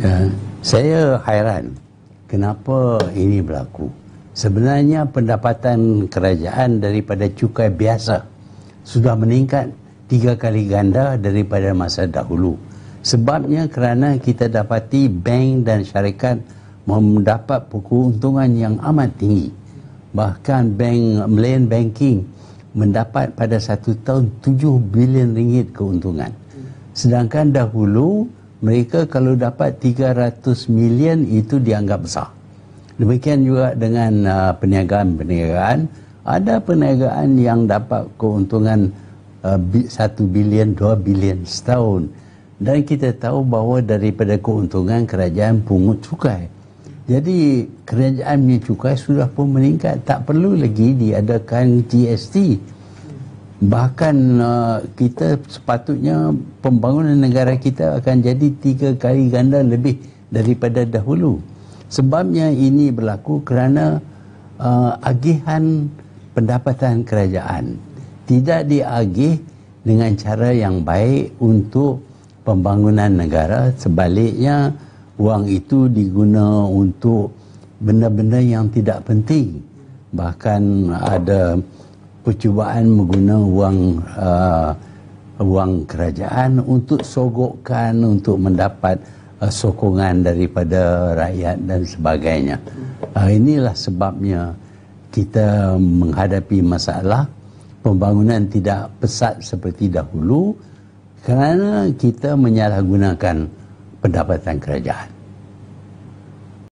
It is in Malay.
Ya. Saya hairan kenapa ini berlaku. Sebenarnya pendapatan kerajaan daripada cukai biasa sudah meningkat tiga kali ganda daripada masa dahulu. Sebabnya kerana kita dapati bank dan syarikat mendapat untungan yang amat tinggi. Bahkan bank Malayan Banking mendapat pada satu tahun tujuh bilion ringgit keuntungan. Sedangkan dahulu mereka kalau dapat 300 million itu dianggap besar. Demikian juga dengan uh, perniagaan-perniagaan. Ada perniagaan yang dapat keuntungan uh, 1 bilion, 2 bilion setahun. Dan kita tahu bahawa daripada keuntungan kerajaan pungut cukai. Jadi kerajaan punya cukai sudah pun meningkat. Tak perlu lagi diadakan GST. Bahkan uh, kita sepatutnya pembangunan negara kita akan jadi tiga kali ganda lebih daripada dahulu. Sebabnya ini berlaku kerana uh, agihan pendapatan kerajaan tidak diagih dengan cara yang baik untuk pembangunan negara. Sebaliknya, wang itu diguna untuk benda-benda yang tidak penting. Bahkan ada percubaan menggunakan wang uh, wang kerajaan untuk sogokkan untuk mendapat uh, sokongan daripada rakyat dan sebagainya. Uh, inilah sebabnya kita menghadapi masalah pembangunan tidak pesat seperti dahulu kerana kita menyalahgunakan pendapatan kerajaan.